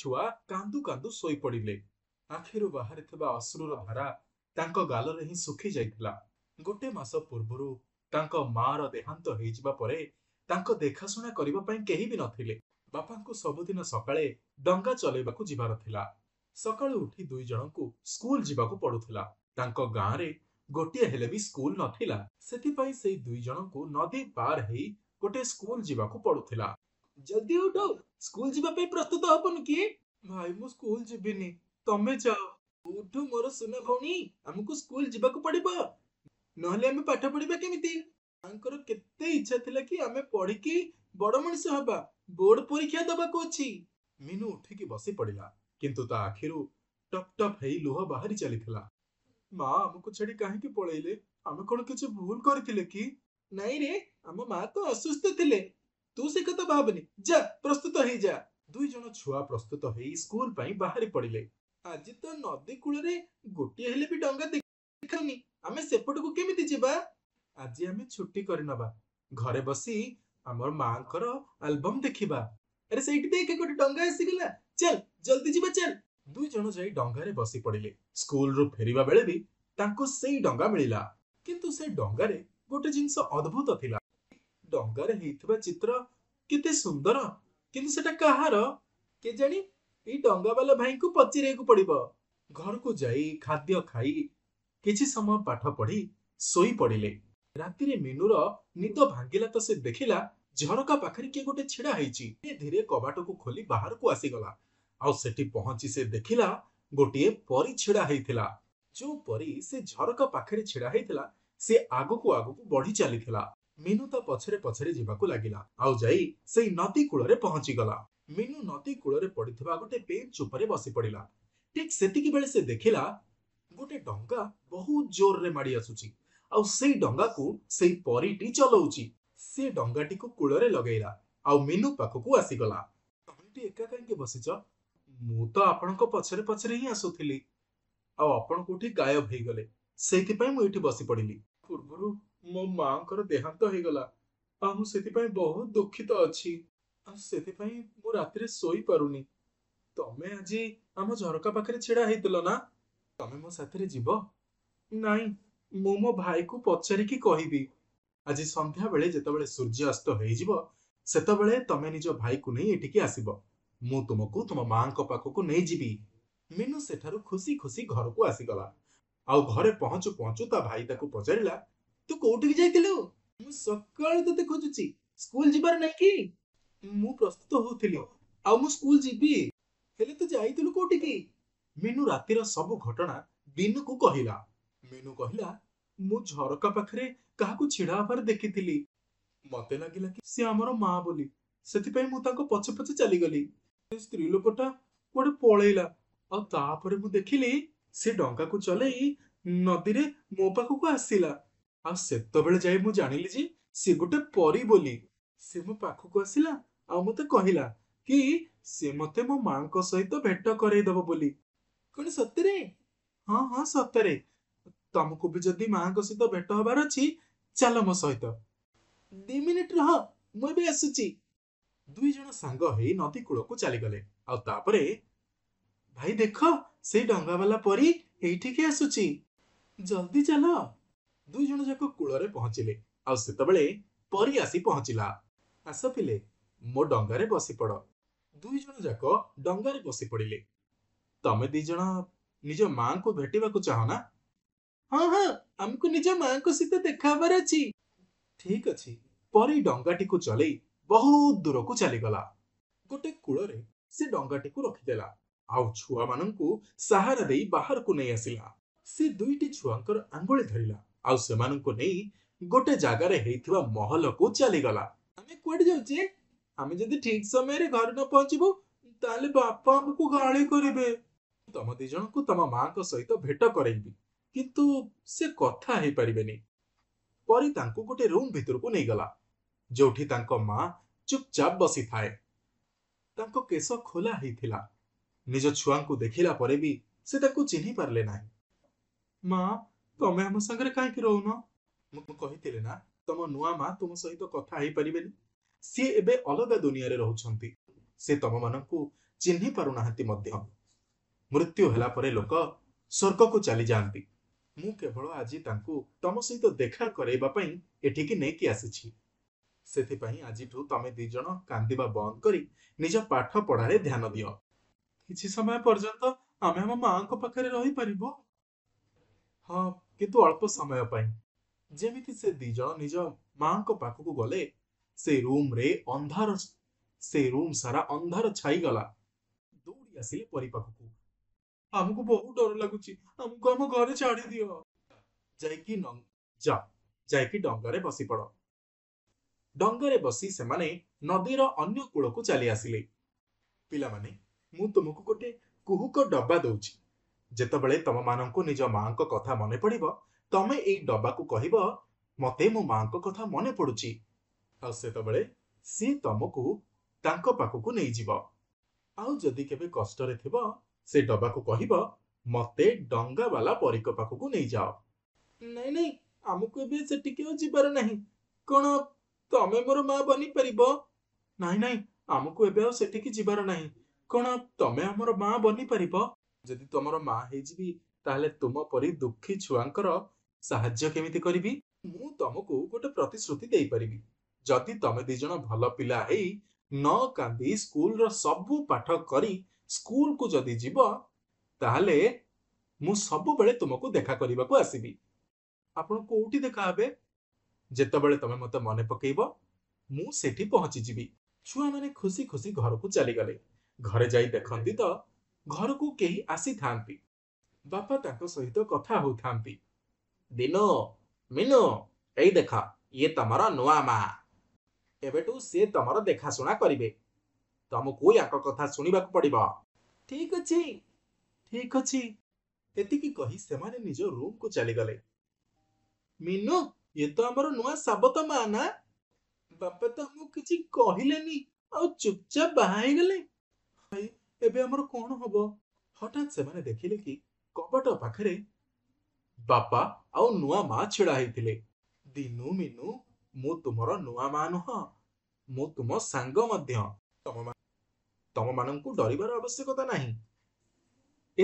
ଛୁଆ କାନ୍ଦୁ କାନ୍ଦୁ ଶୋଇପଡ଼ିଲେ ଆଖିରୁ ବାହାରିଥିବା ଅଶ୍ରୁର ଧାରା ତାଙ୍କ ଗାଲରେ ହିଁ ଶୁଖି ଯାଇଥିଲା ଗୋଟେ ମାସ ପୂର୍ବରୁ ତାଙ୍କ ମାଆର ଦେହାନ୍ତ ହେଇଯିବା ପରେ ତାଙ୍କ ଦେଖାଶୁଣା କରିବା ପାଇଁ କେହି ବି ନଥିଲେ ବାପାଙ୍କୁ ସବୁଦିନ ସକାଳେ ଡଙ୍ଗା ଚଲେଇବାକୁ ଯିବାର ଥିଲା ସକାଳୁ ଉଠି ଦୁଇ ଜଣଙ୍କୁ ସ୍କୁଲ ଯିବାକୁ ପଡୁଥିଲା ତାଙ୍କ ଗାଁରେ ଗୋଟିଏ ହେଲେ ବି ସ୍କୁଲ ନଥିଲା ସେଥିପାଇଁ ସେଇ ଦୁଇ ଜଣଙ୍କୁ ନଦୀ ପାର ହେଇ ଗୋଟେ ସ୍କୁଲ ଯିବାକୁ ପଡୁଥିଲା ଜଲ୍ଦି ଉଠ ସ୍କୁଲ ଯିବା ପାଇଁ ପ୍ରସ୍ତୁତ ହବନି କି ଭାଇ ମୁଁ ସ୍କୁଲ ଯିବିନି ତମେ ଯାଅ ଉଠ ମୋର ସୁନା ଭଉଣୀ ଆମକୁ ସ୍କୁଲ ଯିବାକୁ ପଡିବ ନହେଲେ ଆମେ ପାଠ ପଢିବା କେମିତି ତାଙ୍କର କେତେ ଇଚ୍ଛା ଥିଲା କି ଆମେ ପଢିକି ବଡ ମଣିଷ ହବା ବୋର୍ଡ ପରୀକ୍ଷା ଦବାକୁ ଅଛି ମିନୁ ଉଠିକି ବସି ପଡିଲା କିନ୍ତୁ ତା ଆଖିରୁ ଟପ୍ ଟପ୍ ହେଇ ଲୁହ ବାହାରି ଚାଲିଥିଲା ମା ଆମକୁ ଛାଡି କାହିଁକି ପଳେଇଲେ ଆମେ କଣ କିଛି ଭୁଲ କରିଥିଲେ କି ନାଇଁ ରେ ଆମ ମା ତ ଅସୁସ୍ଥ ଥିଲେ ତୁ ସେ କଥା ଭାବନି ଯା ପ୍ରସ୍ତୁତ ହେଇଯା ଦୁଇ ଜଣ ଛୁଆ ପ୍ରସ୍ତୁତ ହେଇ ସ୍କୁଲ ପାଇଁ ବାହାରି ପଡିଲେ ଆଜି ତ ନଦୀ କୂଳରେ ଗୋଟିଏ ହେଲେ ବି ଡଙ୍ଗା ଦେଖାନି ଆମେ ସେପଟକୁ କେମିତି ଯିବା ଆଜି ଆମେ ଛୁଟି କରିନବା ଘରେ ବସି ଆମର ମାଙ୍କର ଆଲବମ୍ ଦେଖିବା ଆରେ ସେଇଠି ଦେଖେ ଗୋଟେ ଡଙ୍ଗା ଆସିଗଲା ଚାଲ ଜଲ୍ଦି ଯିବା ଚାଲ ଦୁଇ ଜଣ ଯାଇ ଡଙ୍ଗାରେ ବସି ପଡିଲେ ସ୍କୁଲରୁ ଫେରିବା ବେଳେ ବି ତାଙ୍କୁ ସେଇ ଡଙ୍ଗା ମିଳିଲା କିନ୍ତୁ ସେ ଡଙ୍ଗାରେ ଗୋଟେ ଜିନିଷ ଅଦ୍ଭୁତ ଥିଲା ଡଙ୍ଗାରେ ହେଇଥିବା ଚିତ୍ର କେତେ ସୁନ୍ଦର କିନ୍ତୁ ସେଟା କାହାର କେଜାଣି ଏଇ ଡଙ୍ଗାବାଲା ଭାଇଙ୍କୁ ପଚିରିବାକୁ ପଡ଼ିବ ଘରକୁ ଯାଇ ଖାଦ୍ୟ ଖାଇ କିଛି ସମୟ ପାଠ ପଢି ଶୋଇପଡ଼ିଲେ ରାତିରେ ମିନୁର ନିଦ ଭାଙ୍ଗିଲା ତ ସେ ଦେଖିଲା ଝରକା ପାଖରେ କିଏ ଗୋଟେ ଛିଡ଼ା ହେଇଛି ଧୀରେ କବାଟକୁ ଖୋଲି ବାହାରକୁ ଆସିଗଲା ଆଉ ସେଠି ପହଞ୍ଚି ସେ ଦେଖିଲା ଗୋଟିଏ ପରି ଛିଡ଼ା ହେଇଥିଲା ଯେଉଁ ପରି ସେ ଝରକା ପାଖରେ ଛିଡ଼ା ହେଇଥିଲା ସେ ଆଗକୁ ଆଗକୁ ବଢି ଚାଲିଥିଲା ମିନୁ ତା ପଛରେ ପଛରେ ଯିବାକୁ ଲାଗିଲା ଆଉ ଯାଇ ସେଇ ନଦୀ କୂଳରେ ପହଞ୍ଚିଗଲା ମିନୁ ନଦୀ କୂଳରେ ପଡ଼ିଥିବା ଗୋଟେ ବେଞ୍ଚ ଉପରେ ବସି ପଡ଼ିଲା ଠିକ୍ ସେତିକି ବେଳେ ସେ ଦେଖିଲା ଗୋଟେ ଡଙ୍ଗା ବହୁତ ଜୋରରେ ମାଡ଼ି ଆସୁଛି ଆଉ ସେଇ ଡଙ୍ଗାକୁ ସେଇ ପରୀଟି ଚଲଉଛି ସେ ଡଙ୍ଗାଟିକୁ କୂଳରେ ଲଗେଇଲା ଆଉ ମିନୁ ପାଖକୁ ଆସିଗଲା ତମେ ଏଠି ଏକା କାହିଁକି ବସିଛ ମୁଁ ତ ଆପଣଙ୍କ ପଛରେ ପଛରେ ହିଁ ଆସୁଥିଲି ଆଉ ଆପଣ କୋଉଠି ଗାୟବ ହେଇଗଲେ ସେଇଥିପାଇଁ ମୁଁ ଏଠି ବସି ପଡ଼ିଲି ପୂର୍ବରୁ ମୋ ମାଙ୍କର ଦେହାନ୍ତ ହେଇଗଲା ଆଉ ମୁଁ ସେଥିପାଇଁ ବହୁତ ଦୁଃଖିତ ଅଛି ଆଉ ସେଥିପାଇଁ ମୁଁ ରାତିରେ ଶୋଇପାରୁନି ତମେ ଆଜି ଆମ ଝରକା ପାଖରେ ଛିଡ଼ା ହେଇଥିଲ ନା ତମେ ମୋ ସାଥିରେ ଯିବ ନାଇଁ ମୁଁ ମୋ ଭାଇକୁ ପଚାରିକି କହିବି ଆଜି ସନ୍ଧ୍ୟାବେଳେ ଯେତେବେଳେ ସୂର୍ଯ୍ୟାସ୍ତ ହେଇଯିବ ସେତେବେଳେ ତମେ ନିଜ ଭାଇକୁ ନେଇ ଏଠିକି ଆସିବ ମୁଁ ତୁମକୁ ତୁମ ମାଙ୍କ ପାଖକୁ ନେଇଯିବି ମିନୁ ସେଠାରୁ ଖୁସି ଖୁସି ଘରକୁ ଆସିଗଲା ଆଉ ଘରେ ପହଞ୍ଚୁ ପହଞ୍ଚୁ ତା ଭାଇ ତାକୁ ପଚାରିଲା ତୁ କୋଉଠିକି ଯାଇଥିଲୁ ମୁଁ ସକାଳୁ ତତେ ଖୋଜୁଛି ସ୍କୁଲ ଯିବାର ନାହିଁ କି ମୁଁ ପ୍ରସ୍ତୁତ ହଉଥିଲି ଆଉ ମୁଁ ସ୍କୁଲ ଯିବି ହେଲେ ତୁ ଯାଇଥିଲୁ କୋଉଠିକି ମିନୁ ରାତିର ସବୁ ଘଟଣା ବିନୁକୁ କହିଲା ମିନୁ କହିଲା ମୁଁ ଝରକା ପାଖରେ କାହାକୁ ଛିଡା ହେବାର ଦେଖିଥିଲି ମତେ ଲାଗିଲା କି ସେ ଆମର ମା ବୋଲି ସେଥିପାଇଁ ମୁଁ ତାଙ୍କ ପଛେ ପଛେ ଚାଲିଗଲି ସେ ସ୍ତ୍ରୀ ଲୋକଟା କୁଆଡେ ପଳେଇଲା ଆଉ ତାପରେ ମୁଁ ଦେଖିଲି ସେ ଡଙ୍ଗାକୁ ଚଲେଇ ନଦୀରେ ମୋ ପାଖକୁ ଆସିଲା ଆଉ ସେତେବେଳେ ଯାଇ ମୁଁ ଜାଣିଲି ଯେ ସେ ଗୋଟେ ପରି ବୋଲି ସେ ମୋ ପାଖକୁ ଆସିଲା ଆଉ ମୋତେ କହିଲା କି ସେ ମୋତେ ମୋ ମାଙ୍କ ସହିତ ଭେଟ କରେଇଦବ ବୋଲି କଣ ସତରେ ହଁ ହଁ ସତରେ ତମକୁ ବି ଯଦି ମାଙ୍କ ସହିତ ଭେଟ ହବାର ଅଛି ଚାଲ ମୋ ସହିତ ଦୁଇ ମିନିଟ୍ ରହ ମୁଁ ଏବେ ଆସୁଛି ଦୁଇ ଜଣ ସାଙ୍ଗ ହେଇ ନଦୀ କୂଳକୁ ଚାଲିଗଲେ ଆଉ ତାପରେ ଭାଇ ଦେଖ ସେଇ ଡଙ୍ଗାବାଲା ପରି ଏଇଠିକି ଆସୁଛି ଜଲ୍ଦି ଚାଲ ଦୁଇ ଜଣ ଯାକ କୂଳରେ ପହଞ୍ଚିଲେ ଆଉ ସେତେବେଳେ ପରି ଆସି ପହଞ୍ଚିଲା ଆସ ପିଲେ ମୋ ଡଙ୍ଗାରେ ବସିପଡ଼ ଦୁଇ ଜଣ ଯାକ ଡଙ୍ଗାରେ ବସି ପଡ଼ିଲେ ତମେ ଦୁଇ ଜଣ ନିଜ ମାଙ୍କୁ ଭେଟିବାକୁ ଚାହୁଁ ନା ହଁ ହଁ ଆମକୁ ନିଜ ମାଙ୍କ ସହିତ ଦେଖା ହେବାର ଅଛି ଠିକ ଅଛି ପରି ଡଙ୍ଗାଟିକୁ ଚଲେଇ ବହୁତ ଦୂରକୁ ଚାଲିଗଲା ଗୋଟେ କୂଳରେ ସେ ଡଙ୍ଗାଟିକୁ ରଖିଦେଲା ଆଉ ଛୁଆମାନଙ୍କୁ ସାହାରା ଦେଇ ବାହାରକୁ ନେଇ ଆସିଲା ସେ ଦୁଇଟି ଛୁଆଙ୍କର ଆଙ୍ଗୁଳି ଧରିଲା ଆଉ ସେମାନଙ୍କୁ ନେଇ ଗୋଟେ ଜାଗାରେ ହେଇଥିବା ମହଲକୁ ଚାଲିଗଲା ଆମେ କୁଆଡେ ଯାଉଛେ ଆମେ ଯଦି ଠିକ ସମୟରେ ଘରେ ନ ପହଞ୍ଚିବୁ ତାହେଲେ ବାପା ଆମକୁ ଗାଳି କରିବେ ତମ ଦି ଜଣଙ୍କୁ ତମ ମାଙ୍କ ସହିତ ଭେଟ କରେଇବି କିନ୍ତୁ ସେ କଥା ହେଇପାରିବେନି ପରି ତାଙ୍କୁ ଗୋଟେ ରୁମ୍ ଭିତରକୁ ନେଇଗଲା ଯୋଉଠି ତାଙ୍କ ମା ଚୁପଚାପ ବସିଥାଏ ତାଙ୍କ କେଶ ଖୋଲା ହେଇଥିଲା ନିଜ ଛୁଆଙ୍କୁ ଦେଖିଲା ପରେ ବି ସେ ତାଙ୍କୁ ଚିହ୍ନି ପାରିଲେ ନାହିଁ ମା ତମେ ଆମ ସାଙ୍ଗରେ କାହିଁକି ରହୁନ ମୁଁ କହିଥିଲି ନା ତମ ନୂଆ ମା ତୁମ ସହିତ କଥା ହେଇପାରିବେନି ସିଏ ଏବେ ଅଲଗା ଦୁନିଆରେ ରହୁଛନ୍ତି ସେ ତମମାନଙ୍କୁ ଚିହ୍ନି ପାରୁନାହାନ୍ତି ମଧ୍ୟ ମୃତ୍ୟୁ ହେଲା ପରେ ଲୋକ ସ୍ୱର୍ଗକୁ ଚାଲିଯାଆନ୍ତି ମୁଁ କେବଳ ଆଜି ତାଙ୍କୁ ତମ ସହିତ ଦେଖା କରାଇବା ପାଇଁ ଏଠିକି ନେଇକି ଆସିଛି ସେଥିପାଇଁ ଆଜିଠୁ ତମେ ଦି ଜଣ କାନ୍ଦିବା ବନ୍ଦ କରି ନିଜ ପାଠ ପଢାରେ ଧ୍ୟାନ ଦିଅ କିଛି ସମୟ ପର୍ଯ୍ୟନ୍ତ ଆମେ ଆମ ମାଙ୍କ ପାଖରେ ରହିପାରିବ ହଁ କିନ୍ତୁ ଅଳ୍ପ ସମୟ ପାଇଁ ଯେମିତି ସେ ଦି ଜଣ ନିଜ ମାଙ୍କ ପାଖକୁ ଗଲେ ସେ ରୁମ୍ରେ ଅନ୍ଧାର ସେ ରୁମ୍ ସାରା ଅନ୍ଧାର ଛାଇଗଲା ଦୌଡ଼ି ଆସିଲେ ପରୀ ପାଖକୁ ଆମକୁ ବହୁତ ଡର ଲାଗୁଛି ଆମକୁ ଆମ ଘରେ ଛାଡ଼ିଦିଅ ଯାଇକି ଯା ଯାଇକି ଡଙ୍ଗାରେ ବସିପଡ଼ ଡଙ୍ଗାରେ ବସି ସେମାନେ ନଦୀର ଅନ୍ୟ କୂଳକୁ ଚାଲି ଆସିଲେ ପିଲାମାନେ ମୁଁ ତୁମକୁ ଗୋଟେ କୁହୁକ ଡବା ଦଉଛି ଯେତେବେଳେ ତମମାନଙ୍କୁ ନିଜ ମାଙ୍କ କଥା ମନେ ପଡ଼ିବ ତମେ ଏଇ ଡବାକୁ କହିବ ମତେ ମୋ ମାଙ୍କ କଥା ମନେ ପଡୁଛି ଆଉ ସେତେବେଳେ ସିଏ ତମକୁ ତାଙ୍କ ପାଖକୁ ନେଇଯିବ ଆଉ ଯଦି କେବେ କଷ୍ଟରେ ଥିବ ସେ ଡବାକୁ କହିବ ମତେ ଡଙ୍ଗାବାଲା ପରିକ ପାଖକୁ ନେଇଯାଅ ନାଇଁ ନାଇଁ ଆମକୁ ଏବେ ସେଠିକି ଆଉ ଯିବାର ନାହିଁ କ'ଣ ତମେ ମୋର ମା ବନିପାରିବ ନାହିଁ ନାହିଁ ଆମକୁ ଏବେ ଆଉ ସେଠିକି ଯିବାର ନାହିଁ କ'ଣ ତମେ ଆମର ମା ବନିପାରିବ ଯଦି ତୁମର ମା ହେଇଯିବି ତାହେଲେ ତୁମ ପରି ଦୁଃଖୀ ଛୁଆଙ୍କର ସାହାଯ୍ୟ କେମିତି କରିବି ମୁଁ ତମକୁ ଗୋଟେ ପ୍ରତିଶ୍ରୁତି ଦେଇପାରିବି ଯଦି ତମେ ଦି ଜଣ ଭଲ ପିଲା ହେଇ ନ କାନ୍ଦି ସ୍କୁଲର ସବୁ ପାଠ କରି ସ୍କୁଲକୁ ଯଦି ଯିବ ତାହେଲେ ମୁଁ ସବୁବେଳେ ତୁମକୁ ଦେଖା କରିବାକୁ ଆସିବି ଆପଣ କୋଉଠି ଦେଖା ହେବେ ଯେତେବେଳେ ତମେ ମୋତେ ମନେ ପକେଇବ ମୁଁ ସେଠି ପହଞ୍ଚିଯିବି ଛୁଆମାନେ ଖୁସି ଖୁସି ଘରକୁ ଚାଲିଗଲେ ଘରେ ଯାଇ ଦେଖନ୍ତି ତ ଘରକୁ କେହି ଆସିଥାନ୍ତି ବାପା ତାଙ୍କ ସହିତ କଥା ହେଉଥାନ୍ତି ଦିନ ମିନୁ ଏଇ ଦେଖ ଇଏ ତମର ନୂଆ ମା ଏବେଠୁ ସେ ତମର ଦେଖାଶୁଣା କରିବେ ତମକୁ ୟାଙ୍କ କଥା ଶୁଣିବାକୁ ପଡିବ ଠିକ ଅଛି ଠିକ ଅଛି ଏତିକି କହି ସେମାନେ ନିଜ ରୁମକୁ ଚାଲିଗଲେ ମିନୁ ଇଏ ତ ଆମର ନୂଆ ସାବତ ମା ନା ବାପା ତ ମୁଁ କିଛି କହିଲେନି ଆଉ ଚୁପଚାପ ବାହା ହେଇଗଲେ ଏବେ ଆମର କ'ଣ ହବ ହଠାତ୍ ସେମାନେ ଦେଖିଲେ କି କବାଟ ପାଖରେ ବାପା ଆଉ ନୂଆ ମା ଛିଡ଼ା ହେଇଥିଲେ ଦିନୁ ମିନୁ ମୁଁ ତୁମର ନୂଆ ମା ନୁହଁ ମୁଁ ତୁମ ସାଙ୍ଗ ମଧ୍ୟ ତମମାନଙ୍କୁ ଡରିବାର ଆବଶ୍ୟକତା ନାହିଁ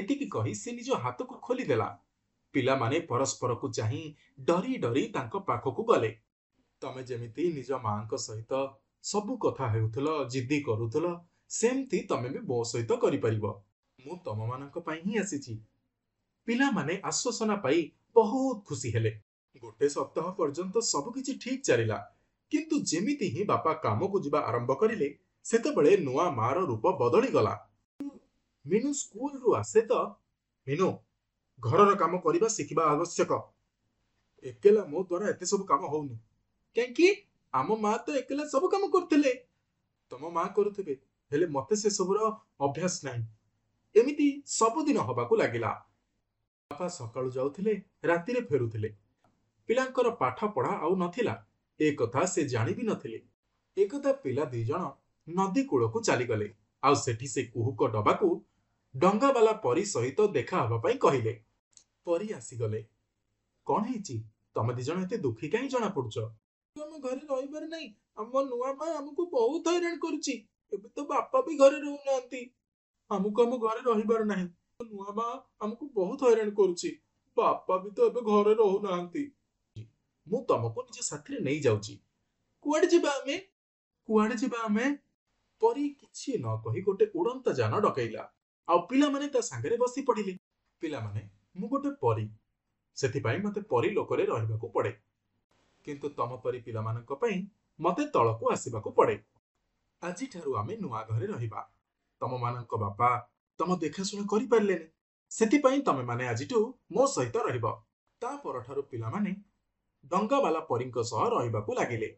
ଏତିକି କହି ସେ ନିଜ ହାତକୁ ଖୋଲିଦେଲା ପିଲାମାନେ ପରସ୍ପରକୁ ଚାହିଁ ଡରି ଡରି ତାଙ୍କ ପାଖକୁ ଗଲେ ତମେ ଯେମିତି ନିଜ ମାଙ୍କ ସହିତ ସବୁ କଥା ହେଉଥିଲ ଜିଦି କରୁଥିଲ ସେମିତି ତମେ ବି ମୋ ସହିତ କରିପାରିବ ମୁଁ ତମମାନଙ୍କ ପାଇଁ ହିଁ ଆସିଛି ପିଲାମାନେ ଆଶ୍ୱାସନା ପାଇ ବହୁତ ଖୁସି ହେଲେ ଗୋଟେ ସପ୍ତାହ ପର୍ଯ୍ୟନ୍ତ ସବୁ କିଛି ଠିକ୍ ଚାଲିଲା କିନ୍ତୁ ଯେମିତି ହିଁ ବାପା କାମକୁ ଯିବା ଆରମ୍ଭ କରିଲେ ସେତେବେଳେ ନୂଆ ମାର ରୂପ ବଦଳିଗଲା ମିନୁ ସ୍କୁଲରୁ ଆସେ ତ ମିନୁ ଘରର କାମ କରିବା ଶିଖିବା ଆବଶ୍ୟକ ଏକେଲା ମୋ ଦ୍ୱାରା ଏତେ ସବୁ କାମ ହଉନି କାହିଁକି ଆମ ମା ତ ଏକେଲା ସବୁ କାମ କରୁଥିଲେ ତମ ମା କରୁଥିବେ ହେଲେ ମତେ ସେସବୁର ଅଭ୍ୟାସ ନାହିଁ ଏମିତି ସବୁଦିନ ହବାକୁ ଲାଗିଲା ବାପା ସକାଳୁ ଯାଉଥିଲେ ରାତିରେ ଫେରୁଥିଲେ ପିଲାଙ୍କର ପାଠପଢ଼ା ଆଉ ନଥିଲା ଏ କଥା ସେ ଜାଣି ବି ନଥିଲେ ଏକଥା ପିଲା ଦୁଇ ଜଣ ନଦୀ କୂଳକୁ ଚାଲିଗଲେ ଆଉ ସେଠି ସେ କୁହୁକ ଡବାକୁ ଡଙ୍ଗାବାଲା ପରୀ ସହିତ ଦେଖା ହେବା ପାଇଁ କହିଲେ ପରୀ ଆସିଗଲେ କ'ଣ ହେଇଛି ତମେ ଦି ଜଣ ଏତେ ଦୁଃଖୀ କାହିଁ ଜଣାପଡ଼ୁଛ ଆମ ଘରେ ରହିବାର ନାହିଁ ଆମ ନୂଆ ମା ଆମକୁ ବହୁତ ହଇରାଣ କରୁଛି ଏବେ ତ ବାପା ବି ଘରେ ରହୁନାହାନ୍ତି ଆମକୁ ଆମ ଘରେ ରହିବାର ନାହିଁ ନୂଆ ମା ଆମକୁ ବହୁତ ହଇରାଣ କରୁଛି ବାପା ବି ତ ଏବେ ଘରେ ରହୁନାହାନ୍ତି ମୁଁ ତମକୁ ନିଜ ସାଥିରେ ନେଇଯାଉଛି କୁଆଡେ ଯିବା ଆମେ କୁଆଡେ ଯିବା ଆମେ ପରି କିଛି ନ କହି ଗୋଟେ ଉଡ଼ନ୍ତା ଯାନ ଡକେଇଲା ଆଉ ପିଲାମାନେ ତା ସାଙ୍ଗରେ ବସି ପଡ଼ିଲେ ପିଲାମାନେ ମୁଁ ଗୋଟେ ପରି ସେଥିପାଇଁ ମୋତେ ପରି ଲୋକରେ ରହିବାକୁ ପଡ଼େ କିନ୍ତୁ ତମ ପରି ପିଲାମାନଙ୍କ ପାଇଁ ମୋତେ ତଳକୁ ଆସିବାକୁ ପଡ଼େ ଆଜିଠାରୁ ଆମେ ନୂଆ ଘରେ ରହିବା ତମମାନଙ୍କ ବାପା ତମ ଦେଖାଶୁଣା କରିପାରିଲେନି ସେଥିପାଇଁ ତମେମାନେ ଆଜିଠୁ ମୋ ସହିତ ରହିବ ତା ପରଠାରୁ ପିଲାମାନେ ଡଙ୍ଗାବାଲା ପରୀଙ୍କ ସହ ରହିବାକୁ ଲାଗିଲେ